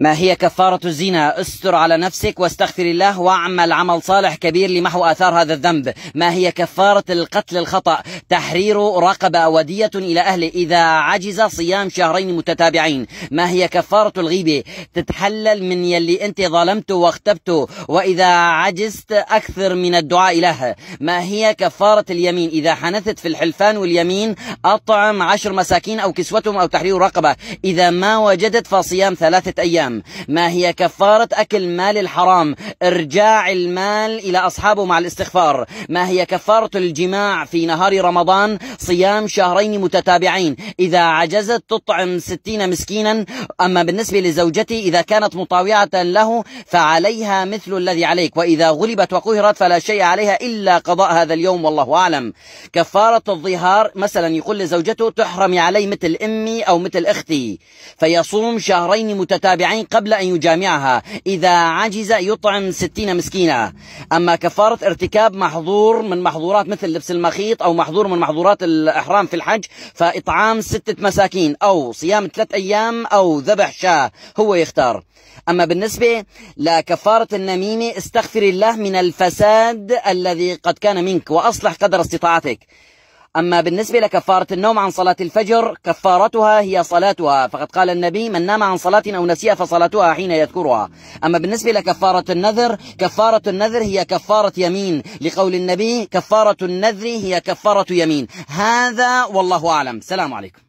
ما هي كفارة الزنا استر على نفسك واستغفر الله واعمل عمل صالح كبير لمحو آثار هذا الذنب ما هي كفارة القتل الخطأ تحرير رقبة ودية إلى أهله إذا عجز صيام شهرين متتابعين ما هي كفارة الغيبة تتحلل من يلي أنت ظلمته واغتبته وإذا عجزت أكثر من الدعاء له ما هي كفارة اليمين إذا حنثت في الحلفان واليمين أطعم عشر مساكين أو كسوتهم أو تحرير رقبة إذا ما وجدت فصيام ثلاثة أيام الحرام ما هي كفارة أكل مال الحرام إرجاع المال إلى أصحابه مع الاستغفار ما هي كفارة الجماع في نهار رمضان صيام شهرين متتابعين إذا عجزت تطعم ستين مسكينا أما بالنسبة لزوجتي إذا كانت مطاوعة له فعليها مثل الذي عليك وإذا غلبت وقهرت فلا شيء عليها إلا قضاء هذا اليوم والله أعلم كفارة الظهار مثلا يقول لزوجته تحرمي علي مثل أمي أو مثل أختي فيصوم شهرين متتابعين العين قبل أن يجامعها إذا عجز يطعم ستين مسكينة أما كفارة ارتكاب محظور من محظورات مثل لبس المخيط أو محظور من محظورات الإحرام في الحج فإطعام ستة مساكين أو صيام ثلاث أيام أو ذبح شاة هو يختار أما بالنسبة لكفارة النميمة استغفر الله من الفساد الذي قد كان منك وأصلح قدر استطاعتك أما بالنسبة لكفارة النوم عن صلاة الفجر كفارتها هي صلاتها فقد قال النبي من نام عن صلاة أو نسيها فصلاتها حين يذكرها أما بالنسبة لكفارة النذر كفارة النذر هي كفارة يمين لقول النبي كفارة النذر هي كفارة يمين هذا والله أعلم سلام عليكم